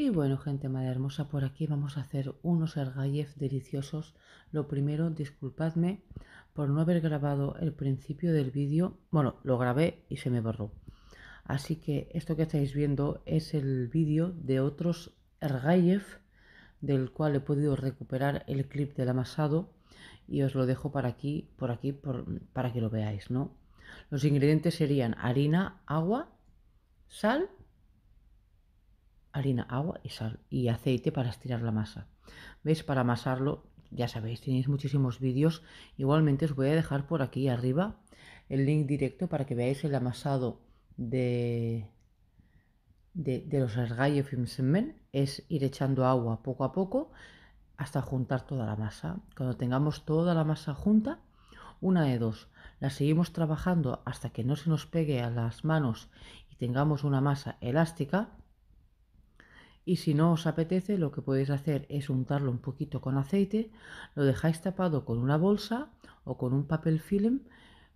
Y bueno, gente madre hermosa, por aquí vamos a hacer unos ergayef deliciosos. Lo primero, disculpadme por no haber grabado el principio del vídeo. Bueno, lo grabé y se me borró. Así que esto que estáis viendo es el vídeo de otros ergayef del cual he podido recuperar el clip del amasado y os lo dejo para aquí, por aquí para que lo veáis, ¿no? Los ingredientes serían harina, agua, sal harina, agua y sal y aceite para estirar la masa. ¿Veis? Para amasarlo, ya sabéis, tenéis muchísimos vídeos. Igualmente os voy a dejar por aquí arriba el link directo para que veáis el amasado de, de, los los Ergayefimsemen. Es ir echando agua poco a poco hasta juntar toda la masa. Cuando tengamos toda la masa junta, una de dos, la seguimos trabajando hasta que no se nos pegue a las manos y tengamos una masa elástica y si no os apetece, lo que podéis hacer es untarlo un poquito con aceite, lo dejáis tapado con una bolsa o con un papel film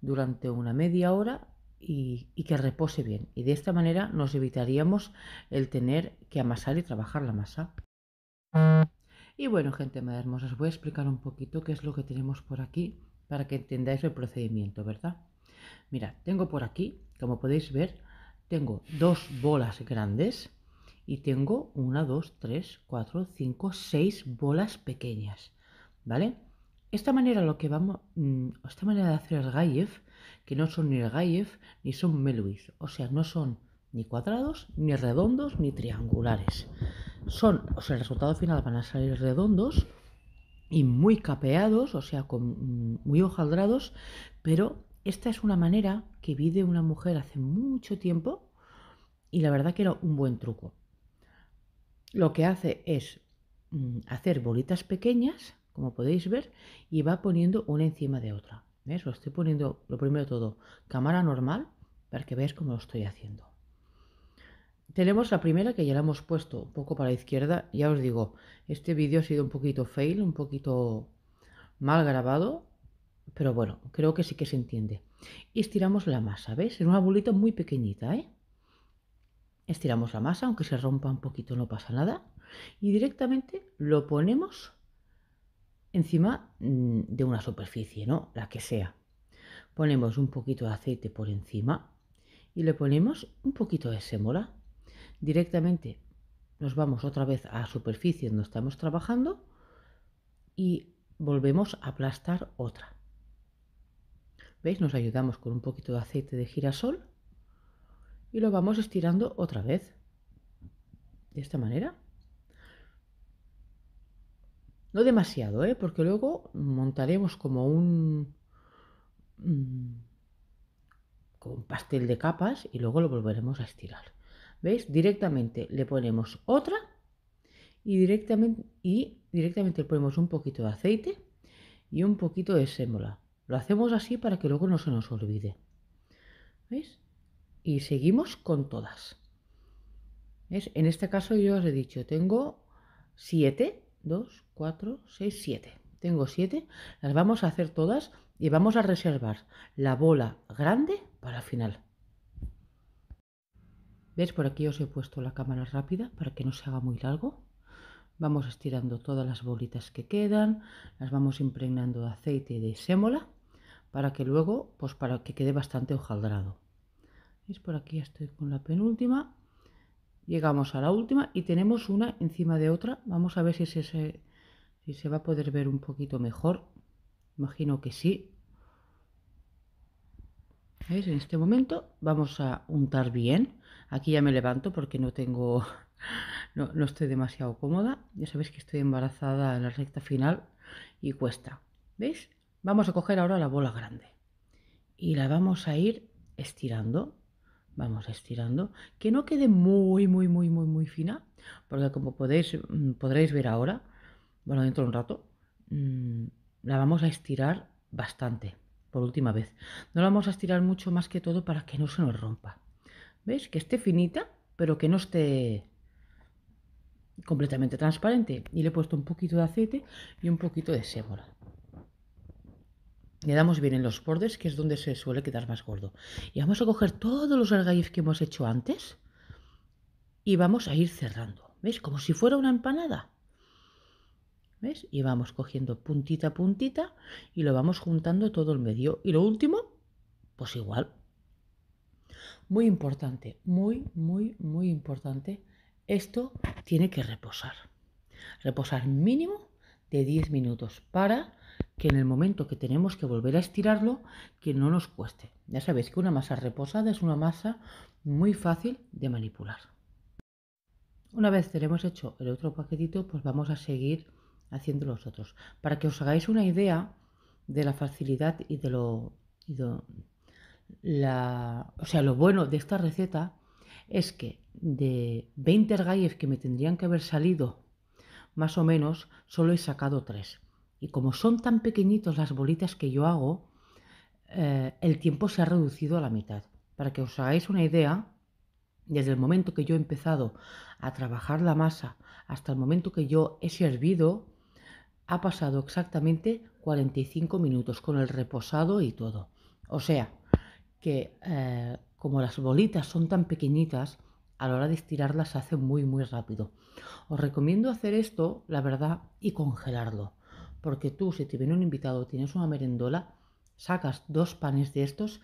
durante una media hora y, que repose bien. Y de esta manera nos evitaríamos el tener que amasar y trabajar la masa. Y bueno, gente más hermosa, os voy a explicar un poquito qué es lo que tenemos por aquí para que entendáis el procedimiento, ¿verdad? Mira, tengo por aquí, como podéis ver, tengo dos bolas grandes y tengo una, dos, tres, cuatro, cinco, seis bolas pequeñas, ¿vale? Esta manera, lo que vamos, mm, esta manera de hacer el gayev, que no son ni el gayev ni son meluis, o sea, no son ni cuadrados, ni redondos, ni triangulares. Son, o sea, el resultado final van a salir redondos y muy capeados, o sea, con, mm, muy hojaldrados, pero esta es una manera que vi de una mujer hace mucho tiempo y la verdad que era un buen truco lo que hace es mm, hacer bolitas pequeñas, como podéis ver, y va poniendo una encima de otra. ¿Ves? Lo estoy poniendo, lo primero todo, cámara normal, para que veáis cómo lo estoy haciendo. Tenemos la primera que ya la hemos puesto un poco para la izquierda. Ya os digo, este vídeo ha sido un poquito fail, un poquito mal grabado, pero bueno, creo que sí que se entiende. Y estiramos la masa, ¿ves? En una bolita muy pequeñita, ¿eh? Estiramos la masa, aunque se rompa un poquito no pasa nada. Y directamente lo ponemos encima mm, de una superficie, ¿no? La que sea. Ponemos un poquito de aceite por encima y le ponemos un poquito de sémola. Directamente nos vamos otra vez a la superficie donde estamos trabajando y volvemos a aplastar otra. ¿Veis? Nos ayudamos con un poquito de aceite de girasol y lo vamos estirando otra vez. De esta manera. No demasiado, ¿eh? porque luego montaremos como un, mm, como pastel de capas y luego lo volveremos a estirar. ¿Veis? Directamente le ponemos otra y directamente, y directamente le ponemos un poquito de aceite y un poquito de sémola. Lo hacemos así para que luego no se nos olvide. ¿Veis? y seguimos con todas. En este caso yo os he dicho, tengo 7, 2, 4, 6, 7. Tengo 7, las vamos a hacer todas y vamos a reservar la bola grande para el final. ¿Ves? Por aquí os he puesto la cámara rápida para que no se haga muy largo. Vamos estirando todas las bolitas que quedan, las vamos impregnando de aceite de sémola para que luego, pues para que quede bastante hojaldrado. Por aquí estoy con la penúltima. Llegamos a la última y tenemos una encima de otra. Vamos a ver si se, va a poder ver un poquito mejor. Imagino que sí. ¿Veis? En este momento vamos a untar bien. Aquí ya me levanto porque no tengo... No, no estoy demasiado cómoda. Ya sabéis que estoy embarazada en la recta final y cuesta. ¿Veis? Vamos a coger ahora la bola grande y la vamos a ir estirando Vamos estirando, que no quede muy, muy, muy, muy, muy fina, porque como podéis, mm, podréis ver ahora, bueno, dentro de un rato, mm, la vamos a estirar bastante, por última vez. No la vamos a estirar mucho más que todo para que no se nos rompa. ¿Veis? Que esté finita, pero que no esté completamente transparente. Y le he puesto un poquito de aceite y un poquito de sémola. Le damos bien en los bordes, que es donde se suele quedar más gordo. Y vamos a coger todos los algaíz que hemos hecho antes y vamos a ir cerrando. ¿Ves? Como si fuera una empanada. ¿Ves? Y vamos cogiendo puntita a puntita y lo vamos juntando todo el medio. Y lo último, pues igual. Muy importante, muy, muy, muy importante. Esto tiene que reposar. Reposar mínimo de 10 minutos para que en el momento que tenemos que volver a estirarlo, que no nos cueste. Ya sabéis que una masa reposada es una masa muy fácil de manipular. Una vez tenemos hecho el otro paquetito, pues vamos a seguir haciendo los otros. Para que os hagáis una idea de la facilidad y de lo, o sea, lo bueno de esta receta es que de 20 argalles que me tendrían que haber salido, más o menos, solo he sacado 3. Y como son tan pequeñitos las bolitas que yo hago, eh, el tiempo se ha reducido a la mitad. Para que os hagáis una idea, desde el momento que yo he empezado a trabajar la masa hasta el momento que yo he servido, ha pasado exactamente 45 minutos con el reposado y todo. O sea, que eh, como las bolitas son tan pequeñitas, a la hora de estirarlas se hace muy muy rápido. Os recomiendo hacer esto, la verdad, y congelarlo. Porque tú, si te viene un invitado, tienes una merendola, sacas dos panes de estos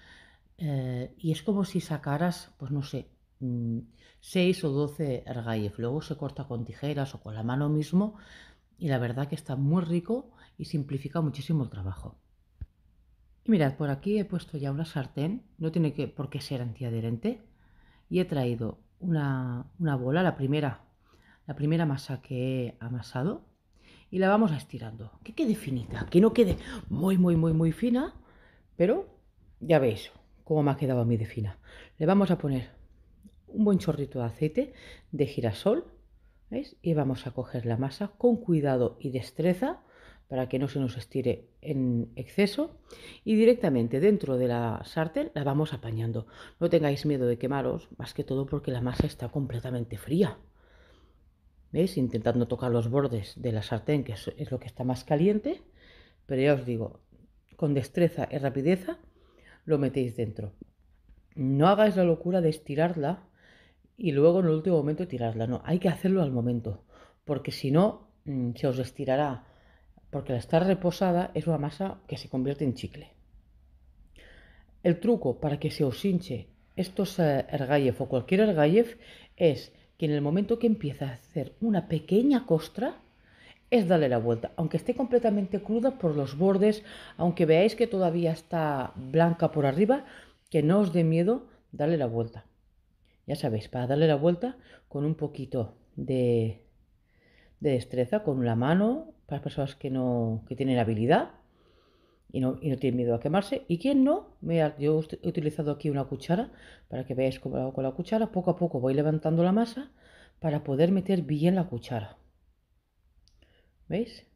eh, y es como si sacaras, pues no sé, 6 mm, o 12 argaif. Luego se corta con tijeras o con la mano mismo y la verdad que está muy rico y simplifica muchísimo el trabajo. Y mirad, por aquí he puesto ya una sartén, no tiene que, por qué ser antiadherente, y he traído una, una bola, la primera, la primera masa que he amasado, y la vamos estirando. Que quede finita, que no quede muy, muy, muy, muy fina, pero ya veis cómo me ha quedado a mí de fina. Le vamos a poner un buen chorrito de aceite de girasol, ¿veis? Y vamos a coger la masa con cuidado y destreza para que no se nos estire en exceso y directamente dentro de la sartén la vamos apañando. No tengáis miedo de quemaros, más que todo porque la masa está completamente fría. ¿Veis? Intentando tocar los bordes de la sartén, que es lo que está más caliente. Pero ya os digo, con destreza y rapidez lo metéis dentro. No hagáis la locura de estirarla y luego en el último momento tirarla. No, hay que hacerlo al momento. Porque si no, mm, se os estirará. Porque la estar reposada es una masa que se convierte en chicle. El truco para que se os hinche estos eh, ergayef o cualquier ergayef es que en el momento que empieza a hacer una pequeña costra, es darle la vuelta, aunque esté completamente cruda por los bordes, aunque veáis que todavía está blanca por arriba, que no os dé miedo darle la vuelta. Ya sabéis, para darle la vuelta con un poquito de, destreza, con la mano, para personas que no que tienen habilidad, y no, tiene miedo a quemarse. ¿Y quien no? Mira, yo he utilizado aquí una cuchara para que veáis cómo hago con la cuchara. Poco a poco voy levantando la masa para poder meter bien la cuchara. ¿Veis?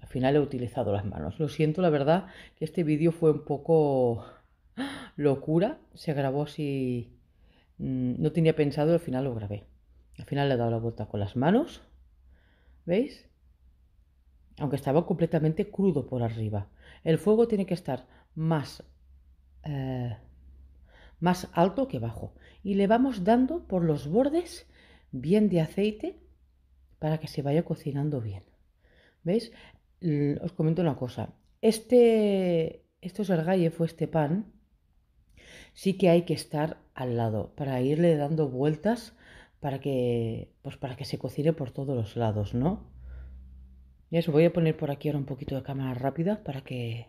Al final he utilizado las manos. Lo siento, la verdad que este vídeo fue un poco locura. Se grabó así... Mm, no tenía pensado, al final lo grabé. Al final le he dado la vuelta con las manos. ¿Veis? aunque estaba completamente crudo por arriba. El fuego tiene que estar más, eh, más alto que bajo. Y le vamos dando por los bordes bien de aceite para que se vaya cocinando bien. ¿Veis? Os comento una cosa. Este, esto es el galle, fue este pan. Sí que hay que estar al lado para irle dando vueltas para que, pues para que se cocine por todos los lados, ¿no? Ya voy a poner por aquí ahora un poquito de cámara rápida para que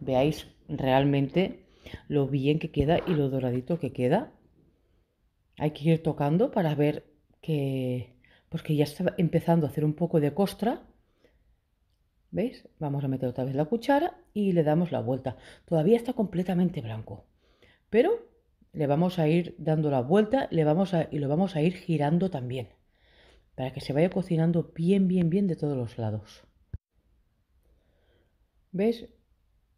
veáis realmente lo bien que queda y lo doradito que queda. Hay que ir tocando para ver que, pues ya está empezando a hacer un poco de costra. ¿Veis? Vamos a meter otra vez la cuchara y le damos la vuelta. Todavía está completamente blanco, pero le vamos a ir dando la vuelta le vamos y lo vamos a ir girando también para que se vaya cocinando bien, bien, bien de todos los lados. ¿Ves?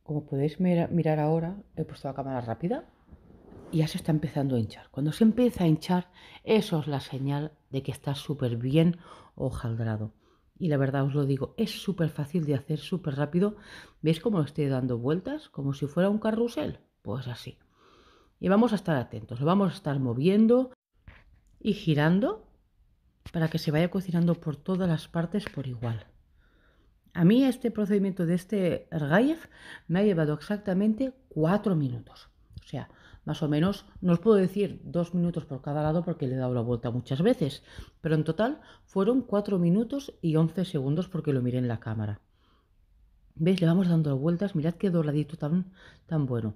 Como podéis mirar ahora, he puesto la cámara rápida y ya se está empezando a hinchar. Cuando se empieza a hinchar, eso es la señal de que está súper bien hojaldrado. Y la verdad os lo digo, es súper fácil de hacer, súper rápido. ¿Veis cómo lo estoy dando vueltas? Como si fuera un carrusel. Pues así. Y vamos a estar atentos, lo vamos a estar moviendo y girando para que se vaya cocinando por todas las partes por igual. A mí este procedimiento de este ergayef me ha llevado exactamente 4 minutos. O sea, más o menos, no os puedo decir 2 minutos por cada lado porque le he dado la vuelta muchas veces, pero en total fueron 4 minutos y 11 segundos porque lo miré en la cámara. ¿Veis? Le vamos dando vueltas, mirad qué doradito tan, tan bueno.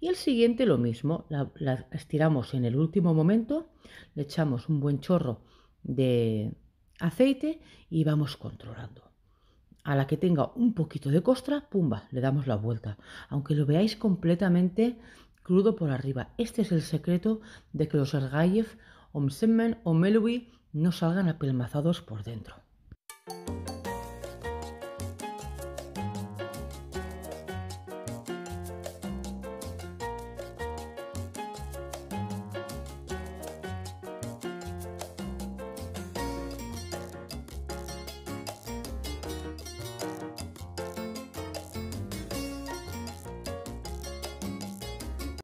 Y el siguiente lo mismo, la estiramos en el último momento, le echamos un buen chorro de aceite y vamos controlando. A la que tenga un poquito de costra, pumba, le damos la vuelta. Aunque lo veáis completamente crudo por arriba. Este es el secreto de que los Ergayev, Omsemen o Melui no salgan apelmazados por dentro.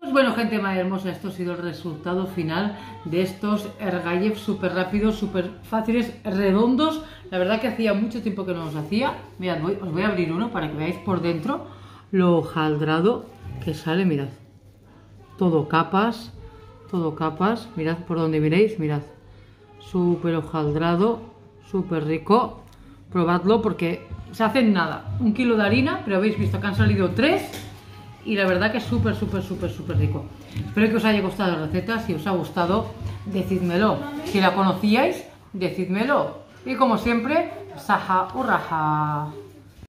Pues bueno, gente más hermosa, esto ha sido el resultado final de estos ergayef súper rápidos, súper fáciles, redondos. La verdad que hacía mucho tiempo que no los hacía. Mirad, os voy a abrir uno para que veáis por dentro lo jaldrado que sale, mirad. Todo capas, todo capas, mirad por donde miréis, mirad. Súper hojaldrado, súper rico. Probadlo porque se hacen nada. Un kilo de harina, pero habéis visto que han salido tres y la verdad que es súper, súper, súper, súper rico. Espero que os haya gustado la receta, si os ha gustado, decídmelo. Si la conocíais, decídmelo. Y como siempre, Saja Urraja.